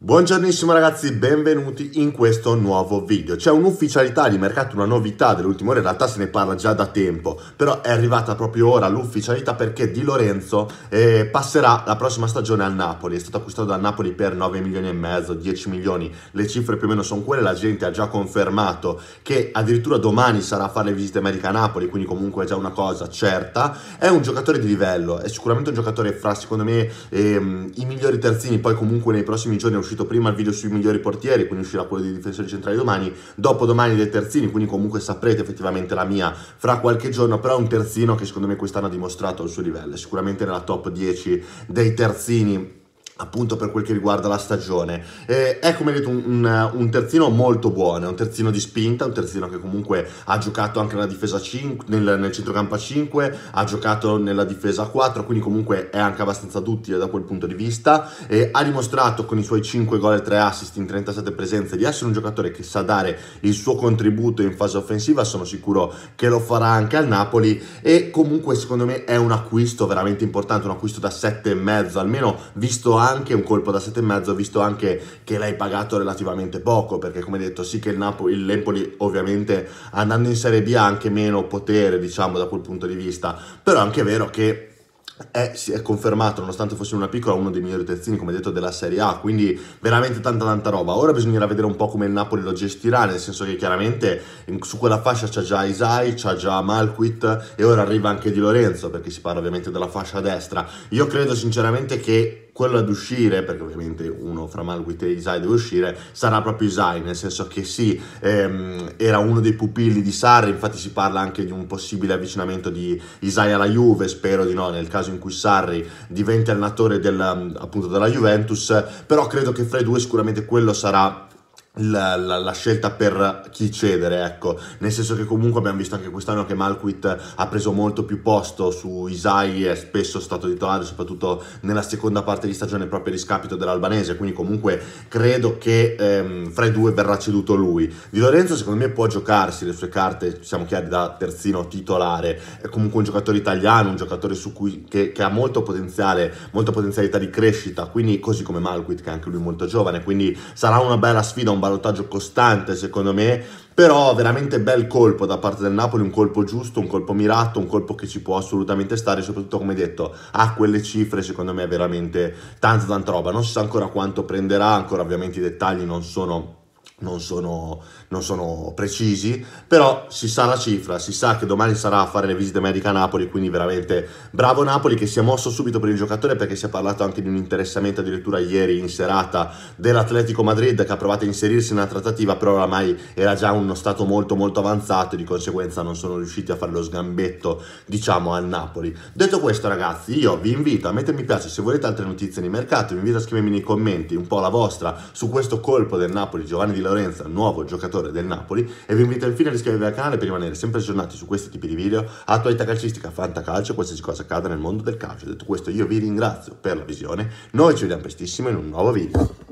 Buongiornissimo ragazzi, benvenuti in questo nuovo video. C'è un'ufficialità di mercato, una novità dell'ultima ora, in realtà se ne parla già da tempo, però è arrivata proprio ora l'ufficialità perché Di Lorenzo eh, passerà la prossima stagione al Napoli, è stato acquistato dal Napoli per 9 milioni e mezzo, 10 milioni, le cifre più o meno sono quelle, la gente ha già confermato che addirittura domani sarà a fare le visite mediche a Napoli, quindi comunque è già una cosa certa. È un giocatore di livello, è sicuramente un giocatore fra secondo me ehm, i migliori terzini, poi comunque nei prossimi giorni uscito prima il video sui migliori portieri, quindi uscirà quello dei difensori centrali domani, dopodomani dei terzini, quindi comunque saprete effettivamente la mia fra qualche giorno, però un terzino che secondo me quest'anno ha dimostrato il suo livello, sicuramente nella top 10 dei terzini appunto per quel che riguarda la stagione. Eh, è come detto un, un, un, terzino molto buono, è un terzino di spinta, un terzino che comunque ha giocato anche nella difesa 5, nel, nel centrocampo 5, ha giocato nella difesa 4, quindi comunque è anche abbastanza duttile da quel punto di vista. Eh, ha dimostrato con i suoi 5 gol e 3 assist in 37 presenze di essere un giocatore che sa dare il suo contributo in fase offensiva, sono sicuro che lo farà anche al Napoli e comunque secondo me è un acquisto veramente importante, un acquisto da 7,5 almeno visto anche anche un colpo da 7,5, visto anche che l'hai pagato relativamente poco, perché come detto sì che il, Napoli, il Lempoli ovviamente andando in Serie B ha anche meno potere, diciamo, da quel punto di vista, però è anche vero che è, si è confermato, nonostante fosse una piccola, uno dei migliori terzini, come detto, della Serie A, quindi veramente tanta tanta roba. Ora bisognerà vedere un po' come il Napoli lo gestirà, nel senso che chiaramente in, su quella fascia c'è già Isai, c'è già Malquit e ora arriva anche Di Lorenzo, perché si parla ovviamente della fascia destra. Io credo sinceramente che quello ad uscire, perché ovviamente uno fra Malwit e Isai deve uscire, sarà proprio Isai, nel senso che sì, ehm, era uno dei pupilli di Sarri, infatti si parla anche di un possibile avvicinamento di Isai alla Juve, spero di no, nel caso in cui Sarri diventi allenatore del, appunto della Juventus, però credo che fra i due sicuramente quello sarà la, la, la, scelta per chi cedere, ecco, nel senso che comunque abbiamo visto anche quest'anno che Malquit ha preso molto più posto su Isai, è spesso stato titolare, soprattutto nella seconda parte di stagione, proprio a discapito dell'albanese. Quindi, comunque, credo che ehm, fra i due verrà ceduto lui. Di Lorenzo, secondo me, può giocarsi le sue carte, siamo chiari, da terzino titolare. È comunque un giocatore italiano, un giocatore su cui, che, che, ha molto potenziale, molta potenzialità di crescita. Quindi, così come Malquit, che è anche lui molto giovane. Quindi, sarà una bella sfida, un ballottaggio costante secondo me, però veramente bel colpo da parte del Napoli, un colpo giusto, un colpo mirato, un colpo che ci può assolutamente stare, soprattutto come detto a quelle cifre secondo me è veramente tanta tanta roba, non si sa ancora quanto prenderà, ancora ovviamente i dettagli non sono non sono, non sono, precisi, però si sa la cifra, si sa che domani sarà a fare le visite mediche a Napoli, quindi veramente bravo Napoli che si è mosso subito per il giocatore perché si è parlato anche di un interessamento addirittura ieri in serata dell'Atletico Madrid che ha provato a inserirsi nella trattativa, però oramai era già uno stato molto molto avanzato e di conseguenza non sono riusciti a fare lo sgambetto diciamo al Napoli. Detto questo ragazzi, io vi invito a mettermi piace se volete altre notizie di mercato, vi invito a scrivermi nei commenti un po' la vostra su questo colpo del Napoli Giovanni Di Lorenzo, nuovo giocatore del Napoli, e vi invito infine ad iscrivervi al canale per rimanere sempre aggiornati su questi tipi di video, attualità calcistica, fanta calcio, qualsiasi cosa accada nel mondo del calcio. Detto questo io vi ringrazio per la visione, noi ci vediamo prestissimo in un nuovo video.